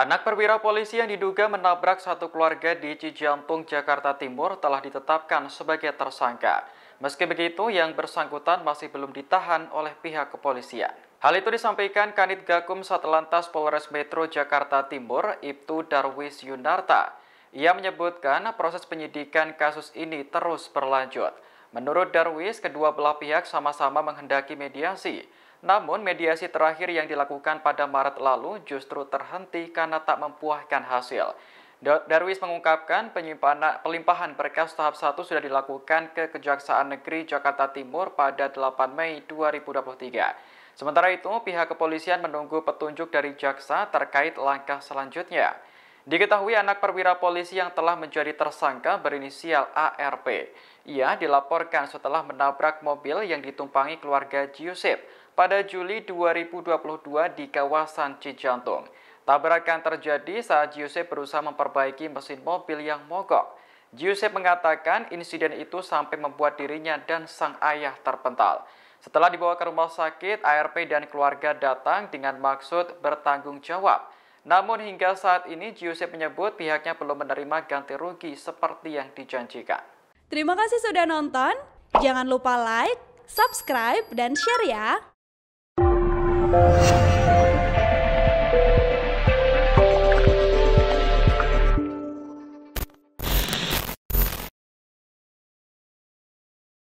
Anak perwira polisi yang diduga menabrak satu keluarga di Cijampung, Jakarta Timur telah ditetapkan sebagai tersangka. Meski begitu, yang bersangkutan masih belum ditahan oleh pihak kepolisian. Hal itu disampaikan Kanit Gakum Satlantas Polres Metro Jakarta Timur, Ibtu Darwis Yunarta. Ia menyebutkan proses penyidikan kasus ini terus berlanjut. Menurut Darwis, kedua belah pihak sama-sama menghendaki mediasi. Namun, mediasi terakhir yang dilakukan pada Maret lalu justru terhenti karena tak mempuahkan hasil. Darwis mengungkapkan pelimpahan berkas tahap 1 sudah dilakukan ke Kejaksaan Negeri Jakarta Timur pada 8 Mei 2023. Sementara itu, pihak kepolisian menunggu petunjuk dari jaksa terkait langkah selanjutnya. Diketahui anak perwira polisi yang telah menjadi tersangka berinisial ARP. Ia dilaporkan setelah menabrak mobil yang ditumpangi keluarga Giusep pada Juli 2022 di kawasan Cijantung. Tabrakan terjadi saat Giusep berusaha memperbaiki mesin mobil yang mogok. Giusep mengatakan insiden itu sampai membuat dirinya dan sang ayah terpental. Setelah dibawa ke rumah sakit, ARP dan keluarga datang dengan maksud bertanggung jawab. Namun hingga saat ini Giuseppe menyebut pihaknya belum menerima ganti rugi seperti yang dijanjikan. Terima kasih sudah nonton. Jangan lupa like, subscribe, dan share ya.